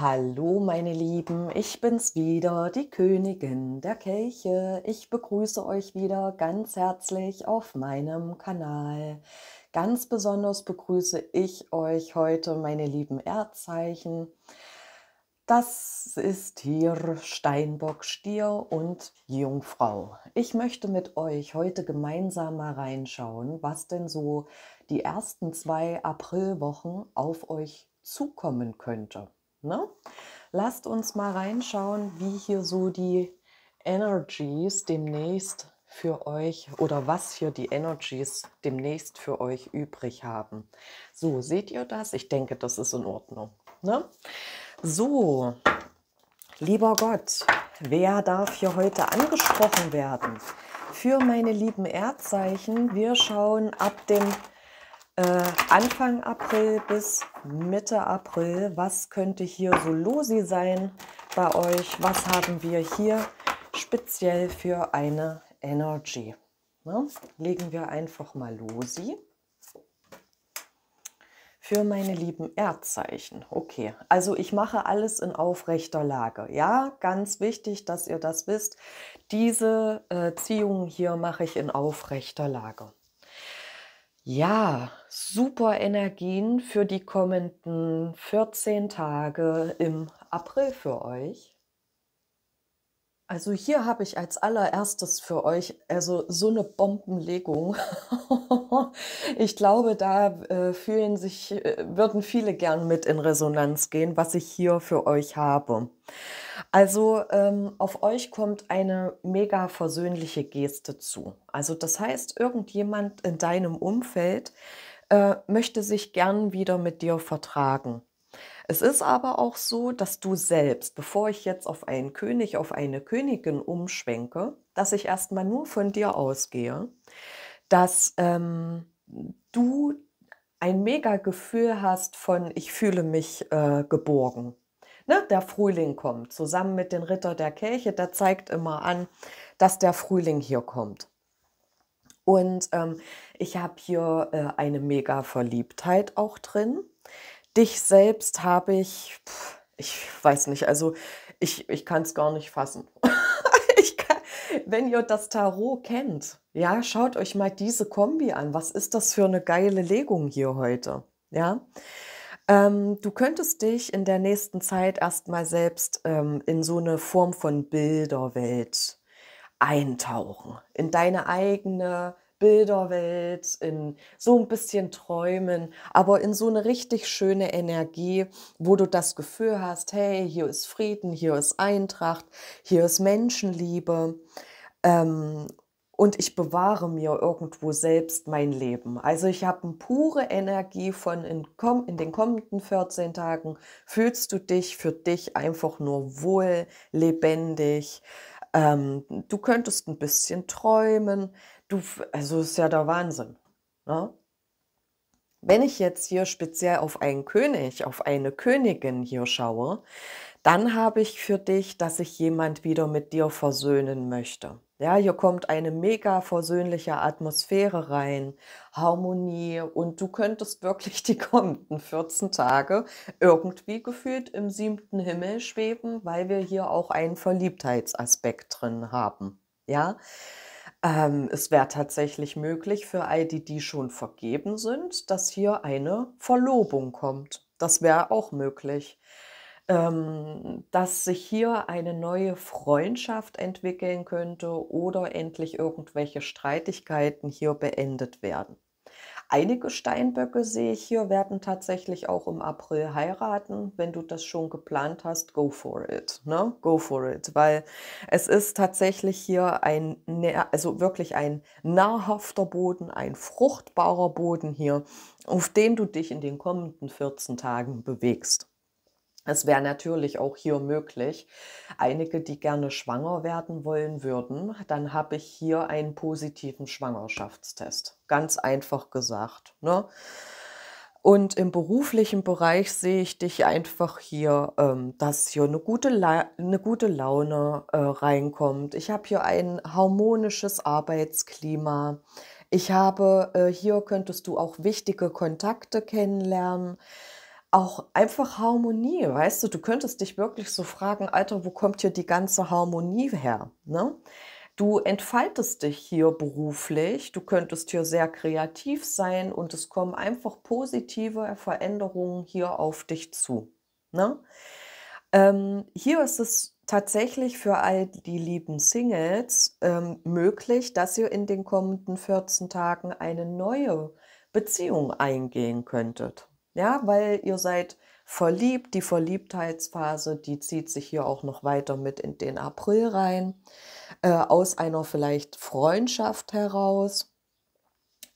Hallo meine Lieben, ich bin's wieder, die Königin der Kelche. Ich begrüße euch wieder ganz herzlich auf meinem Kanal. Ganz besonders begrüße ich euch heute, meine lieben Erdzeichen. Das ist hier Steinbock, Stier und Jungfrau. Ich möchte mit euch heute gemeinsam mal reinschauen, was denn so die ersten zwei Aprilwochen auf euch zukommen könnte. Ne? Lasst uns mal reinschauen, wie hier so die Energies demnächst für euch oder was hier die Energies demnächst für euch übrig haben. So, seht ihr das? Ich denke, das ist in Ordnung. Ne? So, lieber Gott, wer darf hier heute angesprochen werden? Für meine lieben Erdzeichen, wir schauen ab dem äh, Anfang April bis Mitte April. Was könnte hier so losi sein bei euch? Was haben wir hier speziell für eine Energy? Ne? Legen wir einfach mal losi. Für meine lieben Erdzeichen. Okay, also ich mache alles in aufrechter Lage. Ja, ganz wichtig, dass ihr das wisst. Diese äh, Ziehung hier mache ich in aufrechter Lage ja, super Energien für die kommenden 14 Tage im April für euch. Also hier habe ich als allererstes für euch also so eine Bombenlegung. ich glaube, da äh, fühlen sich äh, würden viele gern mit in Resonanz gehen, was ich hier für euch habe. Also ähm, auf euch kommt eine mega versöhnliche Geste zu. Also das heißt, irgendjemand in deinem Umfeld äh, möchte sich gern wieder mit dir vertragen. Es ist aber auch so, dass du selbst, bevor ich jetzt auf einen König, auf eine Königin umschwenke, dass ich erstmal nur von dir ausgehe, dass ähm, du ein mega Gefühl hast von, ich fühle mich äh, geborgen. Ne? Der Frühling kommt, zusammen mit den Ritter der Kirche, der zeigt immer an, dass der Frühling hier kommt. Und ähm, ich habe hier äh, eine mega Verliebtheit auch drin dich selbst habe ich, ich weiß nicht, also ich, ich kann es gar nicht fassen. kann, wenn ihr das Tarot kennt, ja, schaut euch mal diese Kombi an. Was ist das für eine geile Legung hier heute? Ja. Ähm, du könntest dich in der nächsten Zeit erstmal selbst ähm, in so eine Form von Bilderwelt eintauchen, in deine eigene Bilderwelt, in so ein bisschen Träumen, aber in so eine richtig schöne Energie, wo du das Gefühl hast, hey, hier ist Frieden, hier ist Eintracht, hier ist Menschenliebe. Ähm, und ich bewahre mir irgendwo selbst mein Leben. Also ich habe eine pure Energie von in, in, den kommenden 14 Tagen fühlst du dich für dich einfach nur wohl, lebendig, ähm, du könntest ein bisschen träumen. Du, also ist ja der Wahnsinn. Ne? Wenn ich jetzt hier speziell auf einen König, auf eine Königin hier schaue, dann habe ich für dich, dass ich jemand wieder mit dir versöhnen möchte. Ja, hier kommt eine mega versöhnliche Atmosphäre rein, Harmonie und du könntest wirklich die kommenden 14 Tage irgendwie gefühlt im siebten Himmel schweben, weil wir hier auch einen Verliebtheitsaspekt drin haben. Ja, ähm, es wäre tatsächlich möglich für all die, die schon vergeben sind, dass hier eine Verlobung kommt. Das wäre auch möglich ähm, dass sich hier eine neue Freundschaft entwickeln könnte oder endlich irgendwelche Streitigkeiten hier beendet werden. Einige Steinböcke sehe ich hier werden tatsächlich auch im April heiraten. Wenn du das schon geplant hast, go for it, ne? Go for it, weil es ist tatsächlich hier ein, also wirklich ein nahrhafter Boden, ein fruchtbarer Boden hier, auf den du dich in den kommenden 14 Tagen bewegst. Es wäre natürlich auch hier möglich. Einige, die gerne schwanger werden wollen würden, dann habe ich hier einen positiven Schwangerschaftstest. Ganz einfach gesagt. Ne? Und im beruflichen Bereich sehe ich dich einfach hier, ähm, dass hier eine gute, La eine gute Laune äh, reinkommt. Ich habe hier ein harmonisches Arbeitsklima. Ich habe äh, hier könntest du auch wichtige Kontakte kennenlernen auch einfach Harmonie, weißt du, du könntest dich wirklich so fragen, Alter, wo kommt hier die ganze Harmonie her? Ne? Du entfaltest dich hier beruflich, du könntest hier sehr kreativ sein und es kommen einfach positive Veränderungen hier auf dich zu. Ne? Ähm, hier ist es tatsächlich für all die lieben Singles ähm, möglich, dass ihr in den kommenden 14 Tagen eine neue Beziehung eingehen könntet. Ja, weil ihr seid verliebt. Die Verliebtheitsphase, die zieht sich hier auch noch weiter mit in den April rein. Äh, aus einer vielleicht Freundschaft heraus.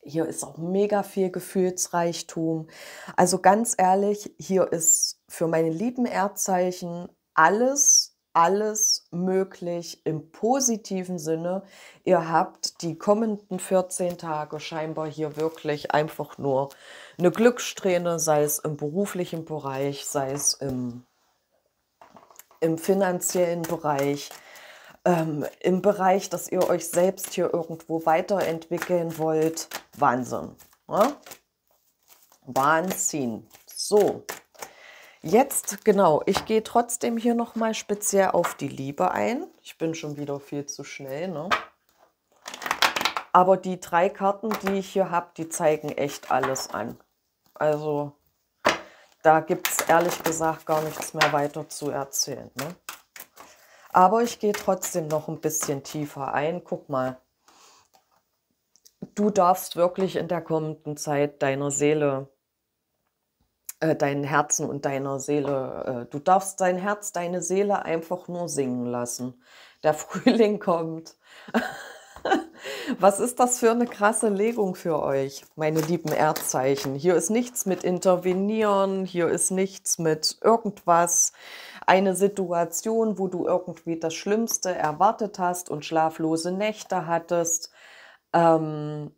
Hier ist auch mega viel Gefühlsreichtum. Also ganz ehrlich, hier ist für meine lieben Erdzeichen alles, alles möglich im positiven Sinne. Ihr habt die kommenden 14 Tage scheinbar hier wirklich einfach nur eine Glückssträhne, sei es im beruflichen Bereich, sei es im, im finanziellen Bereich, ähm, im Bereich, dass ihr euch selbst hier irgendwo weiterentwickeln wollt. Wahnsinn. Ne? Wahnsinn. So. Jetzt, genau, ich gehe trotzdem hier nochmal speziell auf die Liebe ein. Ich bin schon wieder viel zu schnell, ne? Aber die drei Karten, die ich hier habe, die zeigen echt alles an. Also da gibt es ehrlich gesagt gar nichts mehr weiter zu erzählen. Ne? Aber ich gehe trotzdem noch ein bisschen tiefer ein. Guck mal, du darfst wirklich in der kommenden Zeit deiner Seele, äh, deinen Herzen und deiner Seele, äh, du darfst dein Herz, deine Seele einfach nur singen lassen. Der Frühling kommt. Was ist das für eine krasse Legung für euch, meine lieben Erdzeichen? Hier ist nichts mit Intervenieren, hier ist nichts mit irgendwas. Eine Situation, wo du irgendwie das Schlimmste erwartet hast und schlaflose Nächte hattest. Ähm,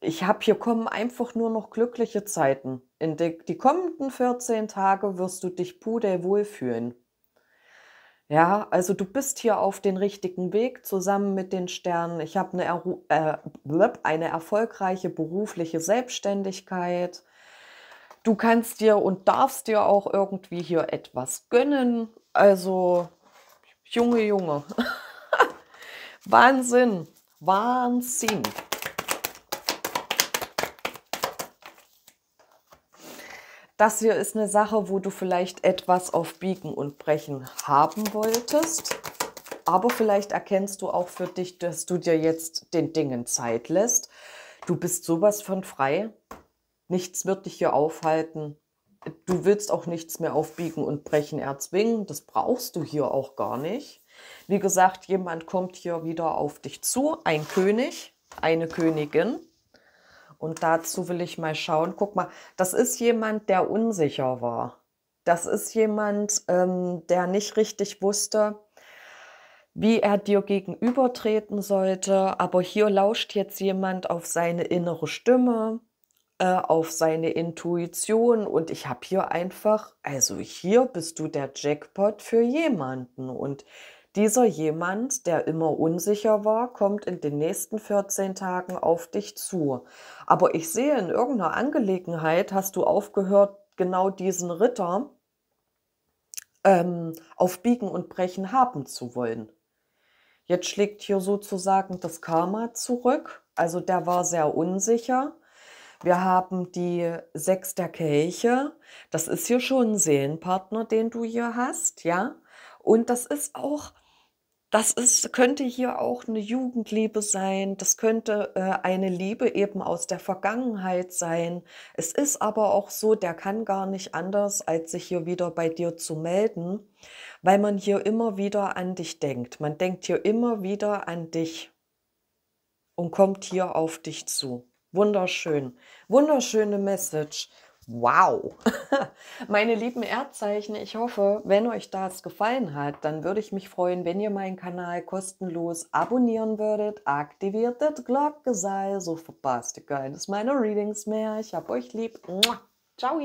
ich habe hier kommen einfach nur noch glückliche Zeiten. In die, die kommenden 14 Tage wirst du dich pudelwohl fühlen. Ja, also du bist hier auf den richtigen Weg zusammen mit den Sternen. Ich habe eine, Erru äh, eine erfolgreiche berufliche Selbstständigkeit. Du kannst dir und darfst dir auch irgendwie hier etwas gönnen. Also, Junge, Junge. Wahnsinn, Wahnsinn. Das hier ist eine Sache, wo du vielleicht etwas auf Biegen und Brechen haben wolltest. Aber vielleicht erkennst du auch für dich, dass du dir jetzt den Dingen Zeit lässt. Du bist sowas von frei. Nichts wird dich hier aufhalten. Du willst auch nichts mehr auf Biegen und brechen, erzwingen. Das brauchst du hier auch gar nicht. Wie gesagt, jemand kommt hier wieder auf dich zu. Ein König, eine Königin. Und dazu will ich mal schauen. Guck mal, das ist jemand, der unsicher war. Das ist jemand, ähm, der nicht richtig wusste, wie er dir gegenübertreten sollte. Aber hier lauscht jetzt jemand auf seine innere Stimme, äh, auf seine Intuition. Und ich habe hier einfach, also hier bist du der Jackpot für jemanden. Und dieser jemand, der immer unsicher war, kommt in den nächsten 14 Tagen auf dich zu. Aber ich sehe, in irgendeiner Angelegenheit hast du aufgehört, genau diesen Ritter ähm, auf Biegen und Brechen haben zu wollen. Jetzt schlägt hier sozusagen das Karma zurück. Also der war sehr unsicher. Wir haben die Sechs der Kelche. Das ist hier schon ein Seelenpartner, den du hier hast, ja. Und das ist auch, das ist, könnte hier auch eine Jugendliebe sein, das könnte äh, eine Liebe eben aus der Vergangenheit sein. Es ist aber auch so, der kann gar nicht anders, als sich hier wieder bei dir zu melden, weil man hier immer wieder an dich denkt. Man denkt hier immer wieder an dich und kommt hier auf dich zu. Wunderschön, wunderschöne Message. Wow! Meine lieben Erdzeichen, ich hoffe, wenn euch das gefallen hat, dann würde ich mich freuen, wenn ihr meinen Kanal kostenlos abonnieren würdet, aktiviert das Glocke sei, so verpasst ihr keines meiner Readings mehr. Ich hab euch lieb. Ciao!